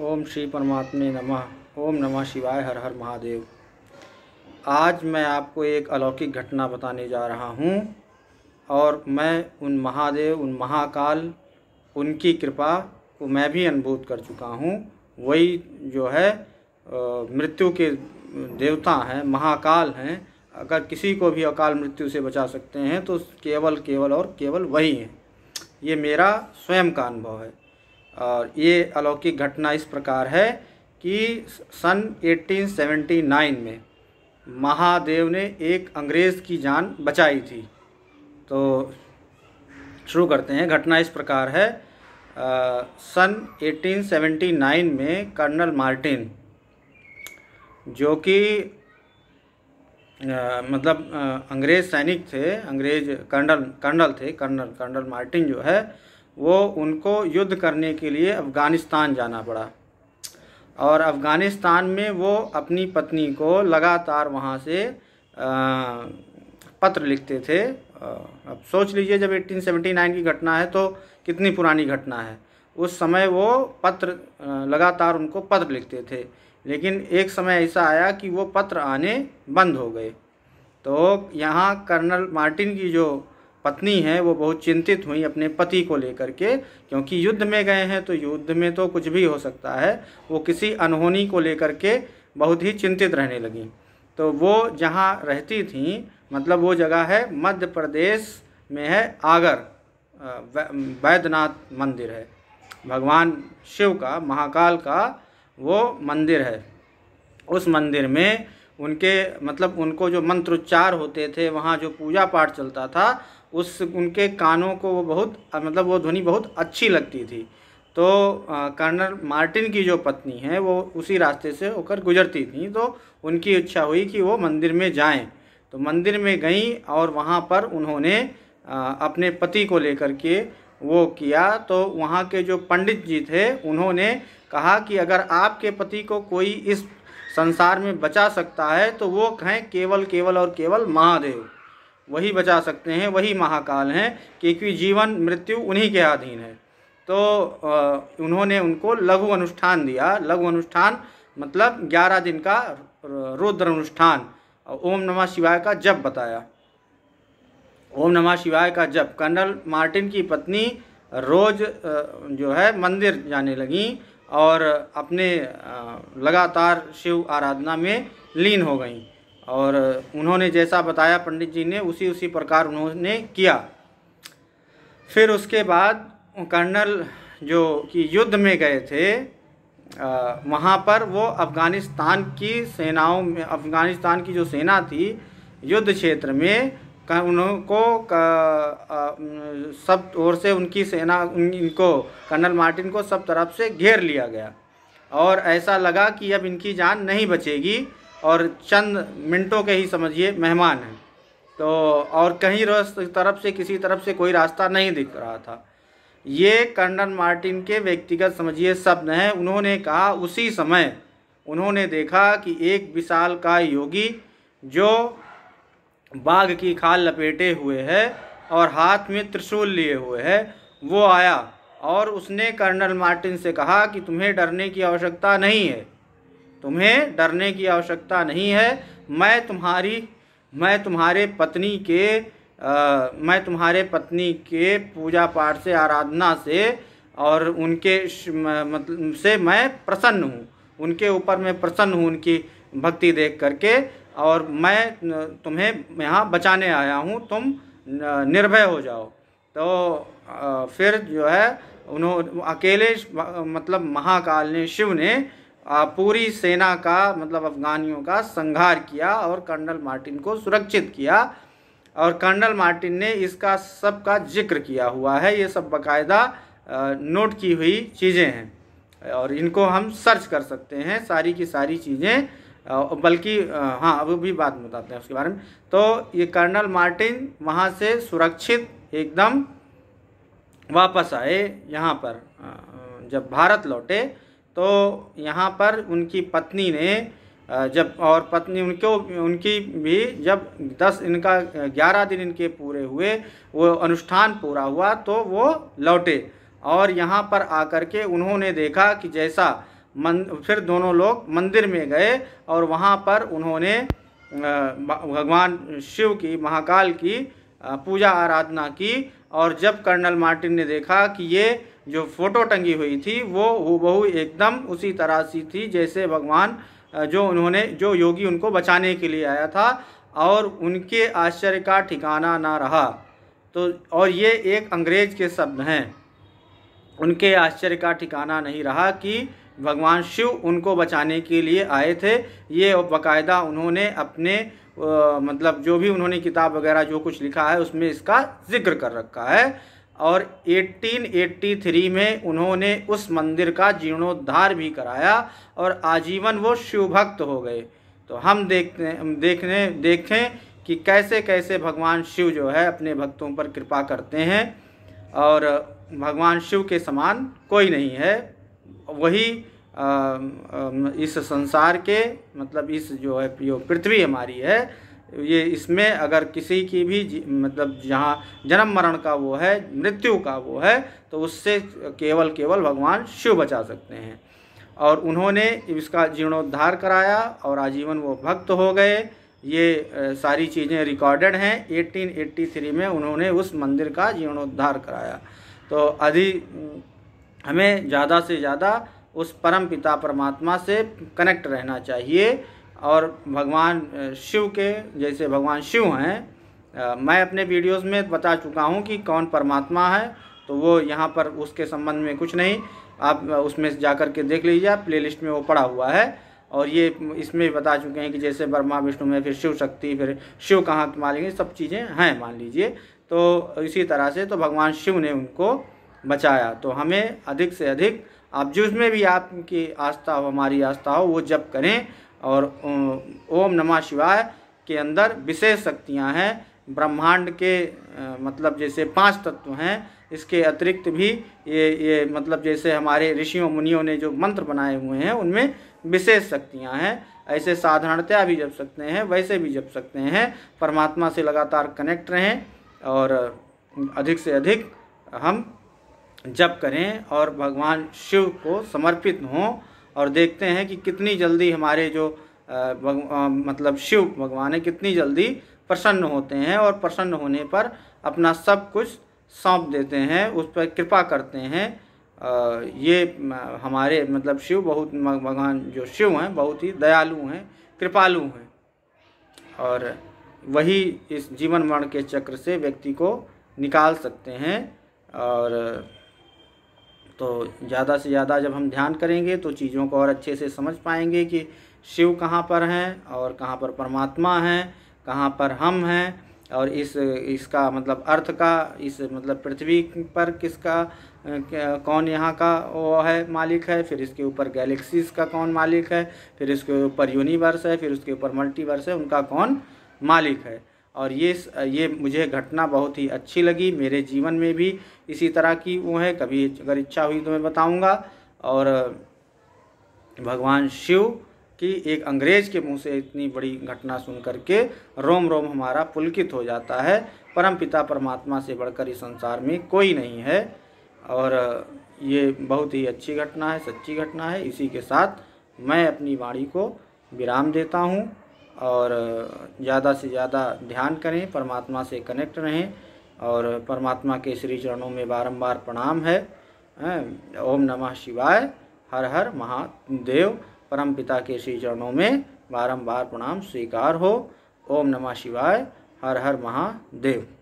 ओम श्री परमात्मे नमः ओम नमः शिवाय हर हर महादेव आज मैं आपको एक अलौकिक घटना बताने जा रहा हूँ और मैं उन महादेव उन महाकाल उनकी कृपा को मैं भी अनुभूत कर चुका हूँ वही जो है मृत्यु के देवता हैं महाकाल हैं अगर किसी को भी अकाल मृत्यु से बचा सकते हैं तो केवल केवल और केवल वही हैं ये मेरा स्वयं का अनुभव है और ये अलौकिक घटना इस प्रकार है कि सन 1879 में महादेव ने एक अंग्रेज़ की जान बचाई थी तो शुरू करते हैं घटना इस प्रकार है आ, सन 1879 में कर्नल मार्टिन जो कि मतलब अंग्रेज़ सैनिक थे अंग्रेज कर्नल कर्नल थे कर्नल कर्नल मार्टिन जो है वो उनको युद्ध करने के लिए अफ़गानिस्तान जाना पड़ा और अफ़गानिस्तान में वो अपनी पत्नी को लगातार वहाँ से आ, पत्र लिखते थे अब सोच लीजिए जब 1879 की घटना है तो कितनी पुरानी घटना है उस समय वो पत्र लगातार उनको पत्र लिखते थे लेकिन एक समय ऐसा आया कि वो पत्र आने बंद हो गए तो यहाँ कर्नल मार्टिन की जो पत्नी हैं वो बहुत चिंतित हुई अपने पति को लेकर के क्योंकि युद्ध में गए हैं तो युद्ध में तो कुछ भी हो सकता है वो किसी अनहोनी को लेकर के बहुत ही चिंतित रहने लगी तो वो जहाँ रहती थी मतलब वो जगह है मध्य प्रदेश में है आगर वैद्यनाथ मंदिर है भगवान शिव का महाकाल का वो मंदिर है उस मंदिर में उनके मतलब उनको जो मंत्रोच्चार होते थे वहाँ जो पूजा पाठ चलता था उस उनके कानों को वो बहुत मतलब वो ध्वनि बहुत अच्छी लगती थी तो कर्नल मार्टिन की जो पत्नी है वो उसी रास्ते से होकर गुजरती थी तो उनकी इच्छा हुई कि वो मंदिर में जाएं तो मंदिर में गईं और वहाँ पर उन्होंने अपने पति को लेकर के वो किया तो वहाँ के जो पंडित जी थे उन्होंने कहा कि अगर आपके पति को कोई इस संसार में बचा सकता है तो वो कहें केवल केवल और केवल महादेव वही बचा सकते हैं वही महाकाल हैं क्योंकि जीवन मृत्यु उन्हीं के अधीन है तो उन्होंने उनको लघु अनुष्ठान दिया लघु अनुष्ठान मतलब ग्यारह दिन का रुद्र अनुष्ठान ओम नमः शिवाय का जप बताया ओम नमः शिवाय का जप कर्नल मार्टिन की पत्नी रोज जो है मंदिर जाने लगी और अपने लगातार शिव आराधना में लीन हो गई और उन्होंने जैसा बताया पंडित जी ने उसी उसी प्रकार उन्होंने किया फिर उसके बाद कर्नल जो कि युद्ध में गए थे वहाँ पर वो अफ़गानिस्तान की सेनाओं में अफ़गानिस्तान की जो सेना थी युद्ध क्षेत्र में उनको सब ओर से उनकी सेना इनको कर्नल मार्टिन को सब तरफ से घेर लिया गया और ऐसा लगा कि अब इनकी जान नहीं बचेगी और चंद मिनटों के ही समझिए मेहमान हैं तो और कहीं तरफ से किसी तरफ से कोई रास्ता नहीं दिख रहा था ये कर्नल मार्टिन के व्यक्तिगत समझिए शब्द हैं उन्होंने कहा उसी समय उन्होंने देखा कि एक विशाल का योगी जो बाघ की खाल लपेटे हुए है और हाथ में त्रिशूल लिए हुए है वो आया और उसने कर्नल मार्टिन से कहा कि तुम्हें डरने की आवश्यकता नहीं है तुम्हें डरने की आवश्यकता नहीं है मैं तुम्हारी मैं तुम्हारे पत्नी के आ, मैं तुम्हारे पत्नी के पूजा पाठ से आराधना से और उनके मतलब से मैं प्रसन्न हूँ उनके ऊपर मैं प्रसन्न हूँ उनकी भक्ति देख करके और मैं तुम्हें यहाँ बचाने आया हूँ तुम निर्भय हो जाओ तो फिर जो है उन्होंने अकेले मतलब महाकाल ने शिव ने पूरी सेना का मतलब अफगानियों का संहार किया और कर्नल मार्टिन को सुरक्षित किया और कर्नल मार्टिन ने इसका सब का जिक्र किया हुआ है ये सब बकायदा नोट की हुई चीज़ें हैं और इनको हम सर्च कर सकते हैं सारी की सारी चीज़ें बल्कि हाँ अब भी बात बताते हैं उसके बारे में तो ये कर्नल मार्टिन वहाँ से सुरक्षित एकदम वापस आए यहाँ पर जब भारत लौटे तो यहाँ पर उनकी पत्नी ने जब और पत्नी उनको उनकी भी जब दस इनका ग्यारह दिन इनके पूरे हुए वो अनुष्ठान पूरा हुआ तो वो लौटे और यहाँ पर आकर के उन्होंने देखा कि जैसा मन फिर दोनों लोग मंदिर में गए और वहाँ पर उन्होंने भगवान शिव की महाकाल की पूजा आराधना की और जब कर्नल मार्टिन ने देखा कि ये जो फोटो टंगी हुई थी वो हु एकदम उसी तरह सी थी जैसे भगवान जो उन्होंने जो योगी उनको बचाने के लिए आया था और उनके आश्चर्य का ठिकाना ना रहा तो और ये एक अंग्रेज के शब्द हैं उनके आश्चर्य का ठिकाना नहीं रहा कि भगवान शिव उनको बचाने के लिए आए थे ये बाकायदा उन्होंने अपने आ, मतलब जो भी उन्होंने किताब वगैरह जो कुछ लिखा है उसमें इसका जिक्र कर रखा है और 1883 में उन्होंने उस मंदिर का जीर्णोद्धार भी कराया और आजीवन वो शिव भक्त हो गए तो हम देखते हम देखने देखें कि कैसे कैसे भगवान शिव जो है अपने भक्तों पर कृपा करते हैं और भगवान शिव के समान कोई नहीं है वही इस संसार के मतलब इस जो है जो पृथ्वी हमारी है ये इसमें अगर किसी की भी मतलब जहाँ जन्म मरण का वो है मृत्यु का वो है तो उससे केवल केवल भगवान शिव बचा सकते हैं और उन्होंने इसका जीर्णोद्धार कराया और आजीवन वो भक्त हो गए ये सारी चीज़ें रिकॉर्डेड हैं 1883 में उन्होंने उस मंदिर का जीर्णोद्धार कराया तो अधि हमें ज़्यादा से ज़्यादा उस परम पिता परमात्मा से कनेक्ट रहना चाहिए और भगवान शिव के जैसे भगवान शिव हैं मैं अपने वीडियोस में बता चुका हूं कि कौन परमात्मा है तो वो यहाँ पर उसके संबंध में कुछ नहीं आप उसमें जा कर के देख लीजिए प्ले लिस्ट में वो पड़ा हुआ है और ये इसमें बता चुके हैं कि जैसे ब्रह्मा विष्णु में फिर शिव शक्ति फिर शिव कहाँ मान लीजिए सब चीज़ें हैं मान लीजिए तो इसी तरह से तो भगवान शिव ने उनको बचाया तो हमें अधिक से अधिक आप जिसमें भी आपकी आस्था हो हमारी आस्था हो वो जब करें और ओम नमः शिवाय के अंदर विशेष शक्तियाँ हैं ब्रह्मांड के मतलब जैसे पांच तत्व हैं इसके अतिरिक्त भी ये ये मतलब जैसे हमारे ऋषियों मुनियों ने जो मंत्र बनाए हुए हैं उनमें विशेष शक्तियाँ हैं ऐसे साधारणतया भी जप सकते हैं वैसे भी जप सकते हैं परमात्मा से लगातार कनेक्ट रहें और अधिक से अधिक हम जप करें और भगवान शिव को समर्पित हों और देखते हैं कि कितनी जल्दी हमारे जो भग, मतलब शिव भगवान है कितनी जल्दी प्रसन्न होते हैं और प्रसन्न होने पर अपना सब कुछ सौंप देते हैं उस पर कृपा करते हैं ये हमारे मतलब शिव बहुत भगवान जो शिव हैं बहुत ही दयालु हैं कृपालु हैं और वही इस जीवन मरण के चक्र से व्यक्ति को निकाल सकते हैं और तो ज़्यादा से ज़्यादा जब हम ध्यान करेंगे तो चीज़ों को और अच्छे से समझ पाएंगे कि शिव कहाँ पर हैं और कहाँ पर परमात्मा हैं कहाँ पर हम हैं और इस इसका मतलब अर्थ का इस मतलब पृथ्वी पर किसका कौन यहाँ का वो है मालिक है फिर इसके ऊपर गैलेक्सीज का कौन मालिक है फिर इसके ऊपर यूनिवर्स है फिर उसके ऊपर मल्टीवर्स है उनका कौन मालिक है और ये ये मुझे घटना बहुत ही अच्छी लगी मेरे जीवन में भी इसी तरह की वो है कभी अगर इच्छा हुई तो मैं बताऊंगा और भगवान शिव की एक अंग्रेज के मुंह से इतनी बड़ी घटना सुन करके रोम रोम हमारा पुलकित हो जाता है परम पिता परमात्मा से बढ़कर इस संसार में कोई नहीं है और ये बहुत ही अच्छी घटना है सच्ची घटना है इसी के साथ मैं अपनी वाणी को विराम देता हूँ और ज़्यादा से ज़्यादा ध्यान करें परमात्मा से कनेक्ट रहें और परमात्मा के श्री चरणों में बारंबार प्रणाम है ओम नमः शिवाय हर हर महादेव परम पिता के श्री चरणों में बारंबार प्रणाम स्वीकार हो ओम नमः शिवाय हर हर महादेव